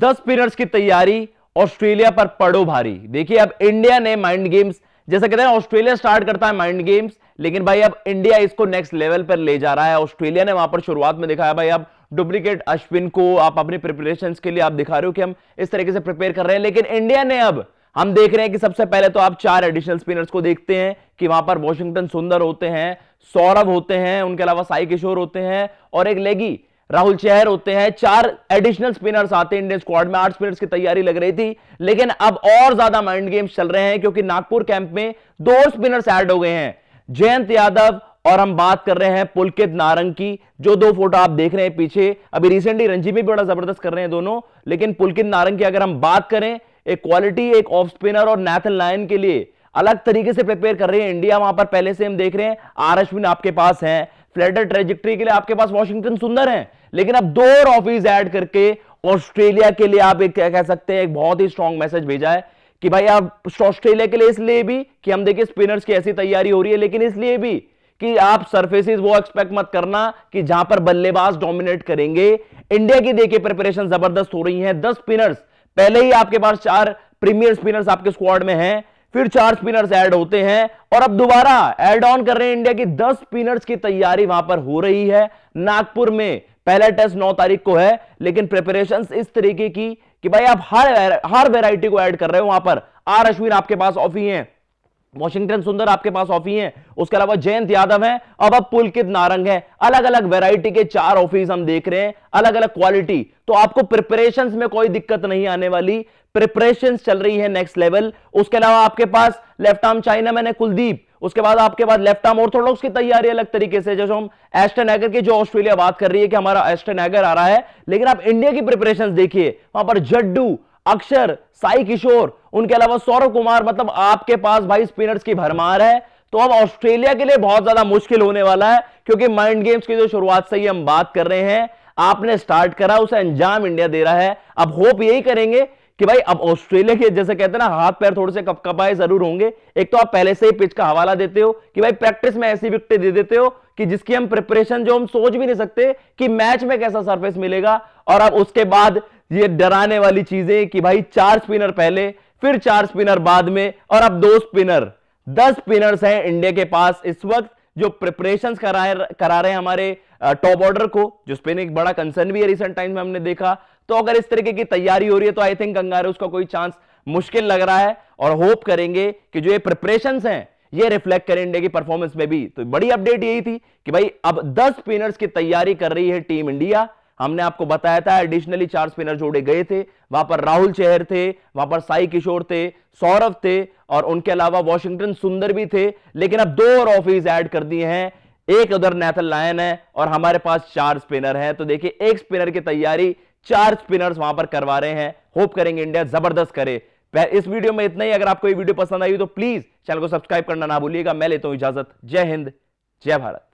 दस स्पिनर्स की तैयारी ऑस्ट्रेलिया पर पड़ो भारी देखिए अब इंडिया ने माइंड गेम्स जैसा कहते हैं ऑस्ट्रेलिया स्टार्ट करता है माइंड गेम्स लेकिन भाई अब इंडिया इसको नेक्स्ट लेवल पर ले जा रहा है ऑस्ट्रेलिया ने वहां पर शुरुआत में दिखाया भाई अब डुप्लीकेट अश्विन को आप अपनी प्रिपरेशन के लिए आप दिखा रहे हो कि हम इस तरीके से प्रिपेयर कर रहे हैं लेकिन इंडिया ने अब हम देख रहे हैं कि सबसे पहले तो आप चार एडिशनल स्पिनर्स को देखते हैं कि वहां पर वॉशिंगटन सुंदर होते हैं सौरभ होते हैं उनके अलावा साई किशोर होते हैं और एक लेगी राहुल चेहर होते हैं चार एडिशनल स्पिनर्स आते हैं इंडियन स्क्वाड में आठ स्पिनर्स की तैयारी लग रही थी लेकिन अब और ज्यादा माइंड गेम्स चल रहे हैं क्योंकि नागपुर कैंप में दो स्पिनर्स ऐड हो गए हैं जयंत यादव और हम बात कर रहे हैं पुलकित नारंग की जो दो फोटो आप देख रहे हैं पीछे अभी रिसेंटली रंजी भी बड़ा जबरदस्त कर रहे हैं दोनों लेकिन पुलकित नारंग की अगर हम बात करें एक क्वालिटी एक ऑफ स्पिनर और नैथन लायन के लिए अलग तरीके से प्रिपेयर कर रहे हैं इंडिया वहां पर पहले से हम देख रहे हैं आर अश्विन आपके पास है फ्लैटर ट्रेजिक्ट्री के लिए आपके पास वॉशिंगटन सुंदर है लेकिन अब दो और ऑफिस ऐड करके ऑस्ट्रेलिया के लिए आप एक कह सकते हैं एक बहुत ही स्ट्रांग मैसेज भेजा है कि भाई आप ऑस्ट्रेलिया के लिए इसलिए भी कि हम देखिए स्पिनर्स की ऐसी तैयारी हो रही है लेकिन इसलिए भी कि आप सर्फेसिस वो एक्सपेक्ट मत करना कि जहां पर बल्लेबाज डोमिनेट करेंगे इंडिया की देखिए प्रिपरेशन जबरदस्त हो रही है दस स्पिनर्स पहले ही आपके पास चार प्रीमियर स्पिनर्स आपके स्क्वाड में हैं फिर चार स्पिनर्स ऐड होते हैं और अब दोबारा एड ऑन कर रहे हैं इंडिया की दस स्पिनर्स की तैयारी वहां पर हो रही है नागपुर में पहला टेस्ट नौ तारीख को है लेकिन प्रिपरेशन इस तरीके की कि भाई आप हर हर वेराइटी को ऐड कर रहे हो वहां पर आर अश्विन आपके पास ऑफी हैं वॉशिंगटन सुंदर आपके पास ऑफी हैं उसके अलावा जयंत यादव हैं अब अब पुलकित नारंग है अलग अलग वैरायटी के चार ऑफिस हम देख रहे हैं अलग अलग क्वालिटी तो आपको प्रिपरेशन में कोई दिक्कत नहीं आने वाली प्रिपरेशन चल रही है नेक्स्ट लेवल उसके अलावा आपके पास लेफ्ट आर्म चाइना मैंने कुलदीप उसके बाद आपके बाद लेफ्ट आर्म ऑर्थोडॉक्स की तैयारी अलग तरीके से जैसे हम एस्टन एगर की जो ऑस्ट्रेलिया बात कर रही है कि हमारा एस्टन एगर आ रहा है लेकिन आप इंडिया की प्रिपरेशन देखिए वहां पर जड्डू अक्षर साई किशोर उनके अलावा सौरभ कुमार मतलब आपके पास भाई स्पिनर्स की भरमार है तो अब ऑस्ट्रेलिया के लिए बहुत ज्यादा मुश्किल होने वाला है क्योंकि माइंड गेम्स की जो शुरुआत से ही हम बात कर रहे हैं आपने स्टार्ट करा उसे अंजाम इंडिया दे रहा है अब होप यही करेंगे कि भाई अब ऑस्ट्रेलिया के जैसे कहते हैं ना हाथ पैर थोड़े से कपकपाए जरूर होंगे एक तो आप पहले से ही पिच का हवाला देते हो कि भाई प्रैक्टिस में ऐसी विकटे दे देते हो कि जिसकी हम प्रिपरेशन जो हम सोच भी नहीं सकते कि मैच में कैसा सरफेस मिलेगा और अब उसके बाद ये डराने वाली चीजें कि भाई चार स्पिनर पहले फिर चार स्पिनर बाद में और अब दो स्पिनर दस स्पिनर्स हैं इंडिया के पास इस वक्त जो प्रिपरेशन करा करा रहे हैं हमारे टॉप ऑर्डर को जो स्पेन एक बड़ा कंसर्न भी है रिसेंट टाइम में हमने देखा तो अगर इस तरीके की तैयारी हो रही है तो आई थिंक गंगारे उसका कोई चांस मुश्किल लग रहा है और होप करेंगे कि जो ये प्रिपरेशन है ये रिफ्लेक्ट करें इंडिया की परफॉर्मेंस में भी तो बड़ी अपडेट यही थी कि भाई अब 10 स्पिनर्स की तैयारी कर रही है टीम इंडिया हमने आपको बताया था एडिशनली चार स्पिनर जोड़े गए थे वहां पर राहुल चेहर थे वहां पर साई किशोर थे सौरभ थे और उनके अलावा वॉशिंगटन सुंदर भी थे लेकिन अब दो और ऑफिस ऐड कर दिए हैं एक उधर नेथल लायन है और हमारे पास चार स्पिनर हैं तो देखिए एक स्पिनर की तैयारी चार स्पिनर्स वहां पर करवा रहे हैं होप करेंगे इंडिया जबरदस्त करे इस वीडियो में इतना ही अगर आपको ये वीडियो पसंद आई तो प्लीज चैनल को सब्सक्राइब करना ना भूलिएगा मैं लेता हूं इजाजत जय हिंद जय भारत